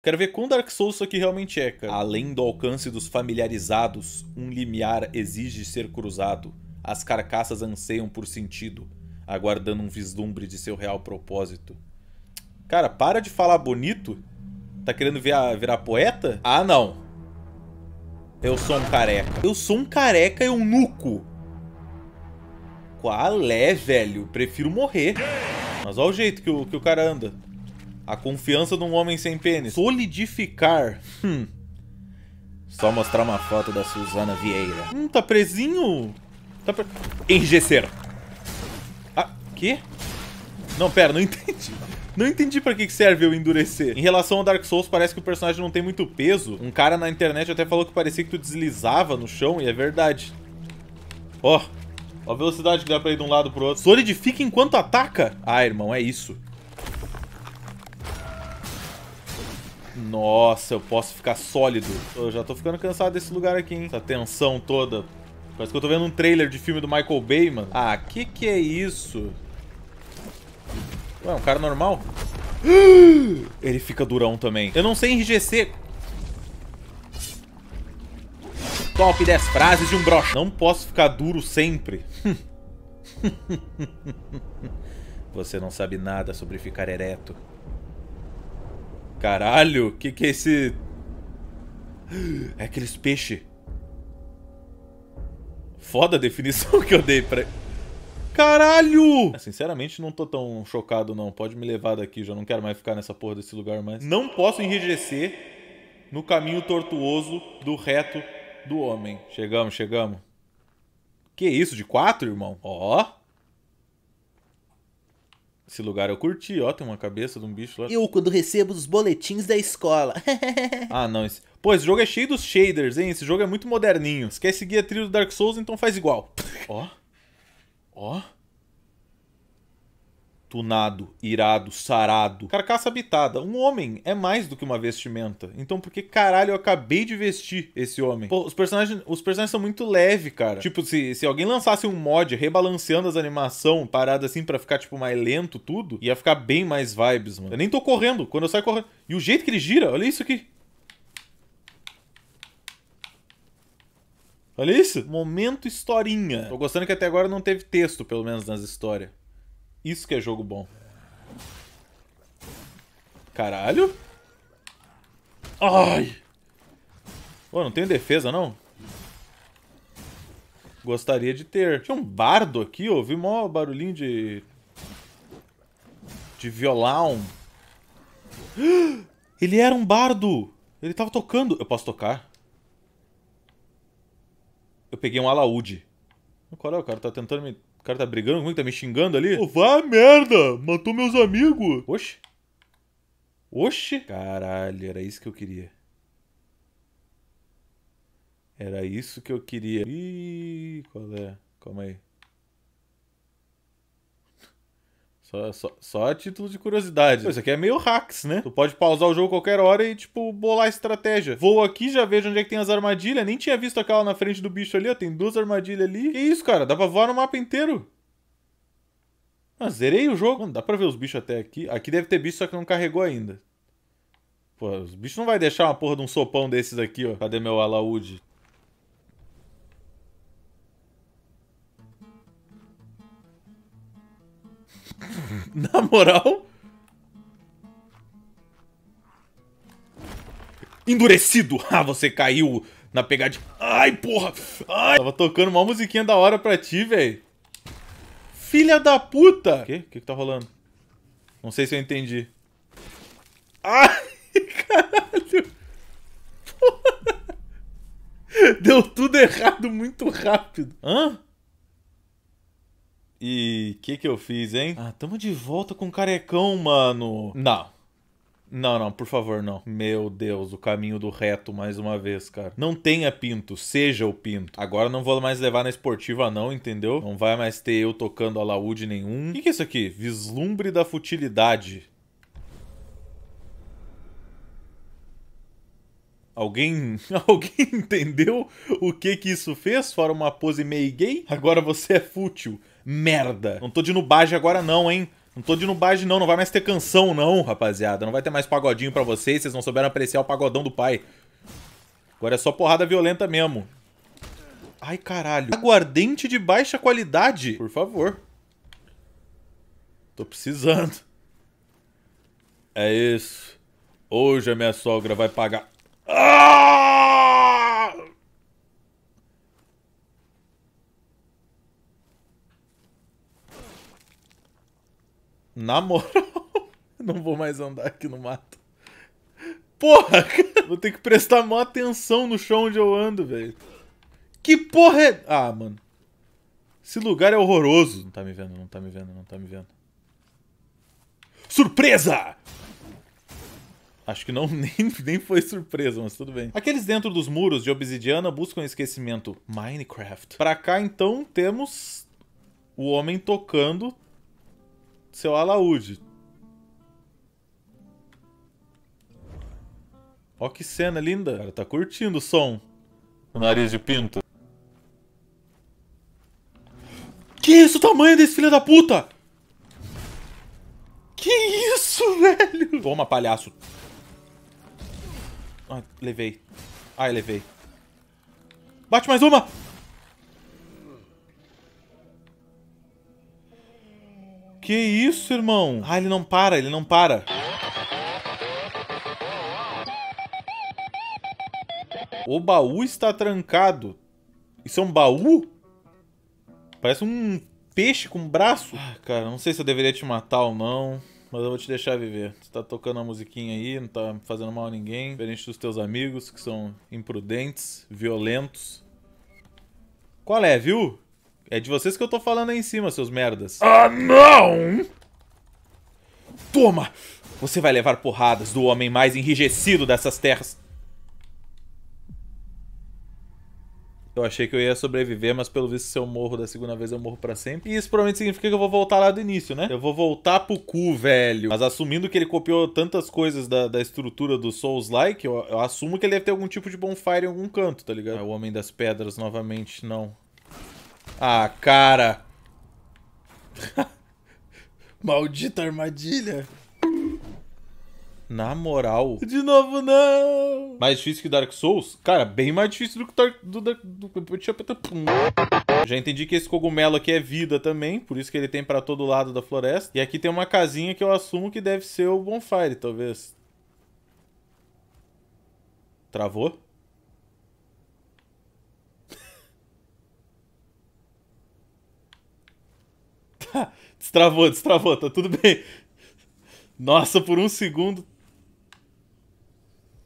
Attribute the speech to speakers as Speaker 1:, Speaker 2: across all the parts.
Speaker 1: Quero ver quão Dark Souls isso aqui realmente é, cara. Além do alcance dos familiarizados, um limiar exige ser cruzado. As carcaças anseiam por sentido, aguardando um vislumbre de seu real propósito. Cara, para de falar bonito. Tá querendo virar, virar poeta? Ah, não. Eu sou um careca. Eu sou um careca e um nuco. Qual é, velho? Prefiro morrer. Mas olha o jeito que o, que o cara anda. A confiança de um homem sem pênis. Solidificar. Hum. Só mostrar uma foto da Suzana Vieira. Hum, tá presinho? Tá pre... Engesseram. Ah, quê? Não, pera, não entendi. Não entendi pra que serve eu endurecer. Em relação ao Dark Souls, parece que o personagem não tem muito peso. Um cara na internet até falou que parecia que tu deslizava no chão, e é verdade. Ó, oh, a velocidade que dá pra ir de um lado pro outro. Solidifica enquanto ataca? Ah, irmão, é isso. Nossa, eu posso ficar sólido. Eu já tô ficando cansado desse lugar aqui, hein? Essa tensão toda. Parece que eu tô vendo um trailer de filme do Michael Bay, mano. Ah, que que é isso? Ué, um cara normal? Ele fica durão também. Eu não sei enrijecer. Top 10 frases de um broche. Não posso ficar duro sempre. Você não sabe nada sobre ficar ereto. Caralho, que que é esse... É aqueles peixes. Foda a definição que eu dei pra... Caralho! É, sinceramente, não tô tão chocado, não. Pode me levar daqui, já não quero mais ficar nessa porra desse lugar mais. Não posso enrijecer no caminho tortuoso do reto do homem. Chegamos, chegamos. Que isso, de quatro, irmão? Ó. Esse lugar eu curti, ó, tem uma cabeça de um bicho lá. Eu quando recebo os boletins da escola. ah, não. Esse... Pô, esse jogo é cheio dos shaders, hein? Esse jogo é muito moderninho. Se quer seguir a trilha do Dark Souls, então faz igual. ó. Ó tunado, irado, sarado. Carcaça habitada. Um homem é mais do que uma vestimenta. Então por que caralho eu acabei de vestir esse homem? Pô, os personagens, os personagens são muito leve, cara. Tipo, se, se alguém lançasse um mod rebalanceando as animação, parada assim para ficar tipo mais lento tudo, ia ficar bem mais vibes, mano. Eu nem tô correndo, quando eu saio correndo. E o jeito que ele gira, olha isso aqui. Olha isso. Momento historinha. Tô gostando que até agora não teve texto, pelo menos nas histórias. Isso que é jogo bom. Caralho. Ai. Pô, não tem defesa, não? Gostaria de ter. Tinha um bardo aqui, ouvi maior barulhinho de... De violão. Ele era um bardo! Ele tava tocando. Eu posso tocar? Eu peguei um alaúde. Qual é? O cara tá tentando me o cara tá brigando comigo, tá me xingando ali. Oh, vá merda! Matou meus amigos! Oxe. Oxe! Caralho, era isso que eu queria. Era isso que eu queria. Ih, qual é? Calma aí. Só, só, só a título de curiosidade. isso aqui é meio hacks, né? Tu pode pausar o jogo qualquer hora e, tipo, bolar a estratégia. Vou aqui, já vejo onde é que tem as armadilhas. Nem tinha visto aquela na frente do bicho ali, ó. Tem duas armadilhas ali. Que isso, cara? Dá pra voar no mapa inteiro. Ah, zerei o jogo. Mano, dá pra ver os bichos até aqui. Aqui deve ter bicho, só que não carregou ainda. Pô, os bichos não vai deixar uma porra de um sopão desses aqui, ó. Cadê meu alaúde? Na moral. Endurecido. Ah, você caiu na pegadinha. Ai, porra. Ai. Tava tocando uma musiquinha da hora pra ti, velho. Filha da puta. O quê? O que, que tá rolando? Não sei se eu entendi. Ai, caralho. Porra. Deu tudo errado muito rápido. Hã? E o que que eu fiz, hein? Ah, tamo de volta com o carecão, mano. Não. Não, não, por favor, não. Meu Deus, o caminho do reto mais uma vez, cara. Não tenha pinto, seja o pinto. Agora não vou mais levar na esportiva, não, entendeu? Não vai mais ter eu tocando alaúde nenhum. O que, que é isso aqui? Vislumbre da futilidade. Alguém, alguém entendeu o que que isso fez? Fora uma pose meio gay? Agora você é fútil merda. Não tô de nubagem agora não, hein? Não tô de nubagem não, não vai mais ter canção não, rapaziada. Não vai ter mais pagodinho pra vocês, vocês não souberam apreciar o pagodão do pai. Agora é só porrada violenta mesmo. Ai, caralho. Aguardente de baixa qualidade. Por favor. Tô precisando. É isso. Hoje a minha sogra vai pagar... Ah! Na moral, não vou mais andar aqui no mato. Porra, cara, vou ter que prestar maior atenção no chão onde eu ando, velho. Que porra é... Ah, mano. Esse lugar é horroroso. Não tá me vendo, não tá me vendo, não tá me vendo. Surpresa! Acho que não nem, nem foi surpresa, mas tudo bem. Aqueles dentro dos muros de obsidiana buscam esquecimento. Minecraft. Pra cá, então, temos o homem tocando seu alaúde. Ó que cena linda. ela tá curtindo o som. O nariz de pinto. Que isso, o tamanho desse filho da puta? Que isso, velho? Toma, palhaço. Ai, ah, levei. Ai, levei. Bate mais uma! Que isso, irmão? Ah, ele não para, ele não para. O baú está trancado. Isso é um baú? Parece um peixe com um braço. Ah, cara, não sei se eu deveria te matar ou não. Mas eu vou te deixar viver. Tu tá tocando a musiquinha aí, não tá fazendo mal a ninguém. Diferente dos teus amigos, que são imprudentes, violentos. Qual é, viu? É de vocês que eu tô falando aí em cima, seus merdas. Ah, não! Toma! Você vai levar porradas do homem mais enrijecido dessas terras. Eu achei que eu ia sobreviver, mas pelo visto se eu morro da segunda vez eu morro pra sempre. E isso provavelmente significa que eu vou voltar lá do início, né? Eu vou voltar pro cu, velho. Mas assumindo que ele copiou tantas coisas da, da estrutura do Souls-like, eu, eu assumo que ele deve ter algum tipo de bonfire em algum canto, tá ligado? É o Homem das Pedras novamente, não. Ah, cara. Maldita armadilha. Na moral. De novo, não! Mais difícil que Dark Souls? Cara, bem mais difícil do que Dark, do, do, Já entendi que esse cogumelo aqui é vida também, por isso que ele tem para todo lado da floresta. E aqui tem uma casinha que eu assumo que deve ser o Bonfire, talvez. Travou? Tá, destravou, destravou, tá tudo bem. Nossa, por um segundo.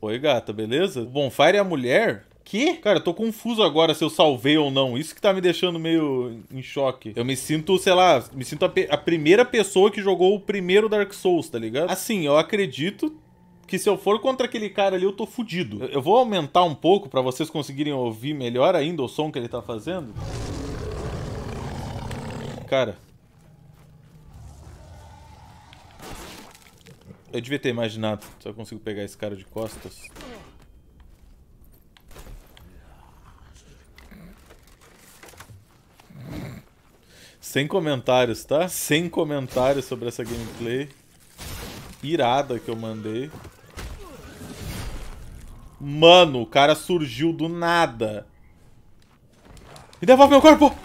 Speaker 1: Oi, gata, beleza? O Bonfire é a mulher? Que? Cara, eu tô confuso agora se eu salvei ou não. Isso que tá me deixando meio em choque. Eu me sinto, sei lá, me sinto a, a primeira pessoa que jogou o primeiro Dark Souls, tá ligado? Assim, eu acredito que se eu for contra aquele cara ali, eu tô fudido. Eu, eu vou aumentar um pouco para vocês conseguirem ouvir melhor ainda o som que ele tá fazendo. Cara, Eu devia ter imaginado. Só consigo pegar esse cara de costas. Sem comentários, tá? Sem comentários sobre essa gameplay. Irada que eu mandei. Mano, o cara surgiu do nada. Me devolve meu corpo!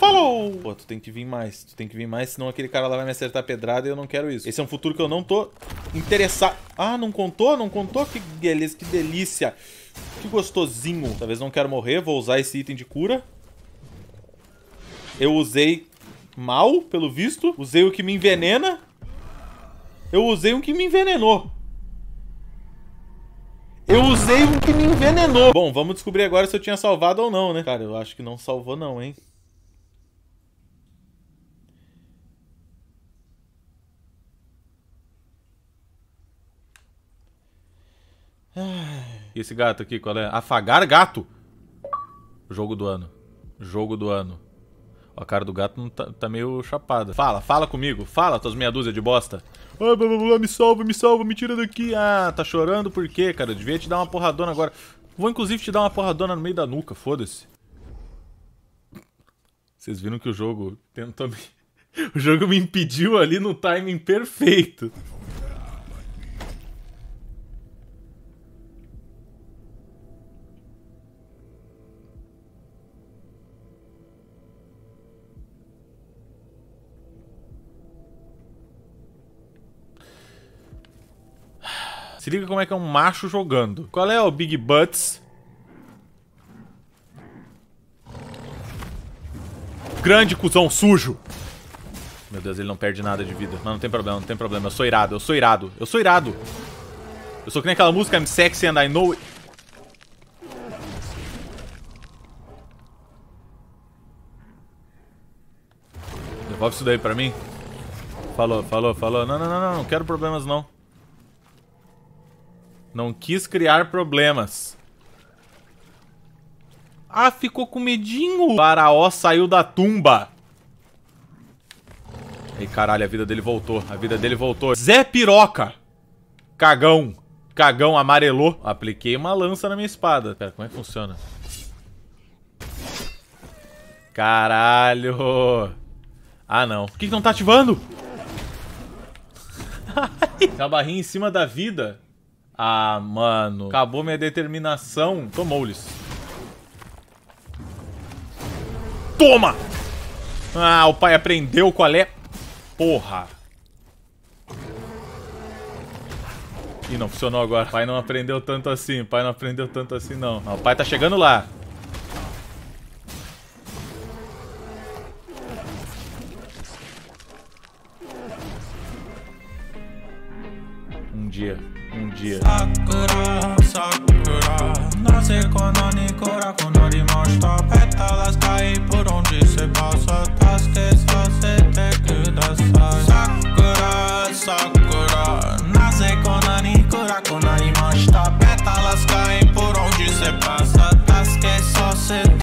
Speaker 1: Falou! Pô, tu tem que vir mais. Tu tem que vir mais, senão aquele cara lá vai me acertar pedrada e eu não quero isso. Esse é um futuro que eu não tô interessado. Ah, não contou? Não contou? Que beleza, que delícia. Que gostosinho. Talvez não quero morrer, vou usar esse item de cura. Eu usei mal, pelo visto. Usei o que me envenena. Eu usei um que me envenenou. Eu usei um que me envenenou. Bom, vamos descobrir agora se eu tinha salvado ou não, né? Cara, eu acho que não salvou não, hein? E esse gato aqui, qual é? Afagar gato! Jogo do ano. Jogo do ano. A cara do gato não tá, tá meio chapada. Fala, fala comigo. Fala, tuas meia dúzia de bosta. Ai, blá, blá, blá, me salva, me salva, me tira daqui. Ah, tá chorando por quê, cara? Eu devia te dar uma porradona agora. Vou, inclusive, te dar uma porradona no meio da nuca, foda-se. Vocês viram que o jogo tentou me... O jogo me impediu ali no timing perfeito. Se liga como é que é um macho jogando. Qual é o Big Butts? Grande cuzão sujo. Meu Deus, ele não perde nada de vida. Mas não tem problema, não tem problema. Eu sou irado, eu sou irado, eu sou irado. Eu sou que nem aquela música I'm sexy and I know it. Devolve isso daí pra mim. Falou, falou, falou. Não, não, não, não, não quero problemas não. Não quis criar problemas. Ah, ficou com medinho. O faraó saiu da tumba. Ei, caralho, a vida dele voltou. A vida dele voltou. Zé Piroca. Cagão. Cagão amarelou. Apliquei uma lança na minha espada. Pera, como é que funciona? Caralho. Ah, não. Por que, que não tá ativando? Tem tá uma barrinha em cima da vida. Ah, mano. Acabou minha determinação. Tomou-lhes. Toma! Ah, o pai aprendeu qual é. Porra. Ih, não funcionou agora. O pai não aprendeu tanto assim. O pai não aprendeu tanto assim, não. não o pai tá chegando lá. dia. Um dia. Sakura, sakura, nasce quando Nicora, quando dimostra pétalas, cai por onde se passa, das que só se te Sakura, sakura, nasce quando Nicora, quando dimostra pétalas, cai por onde se passa.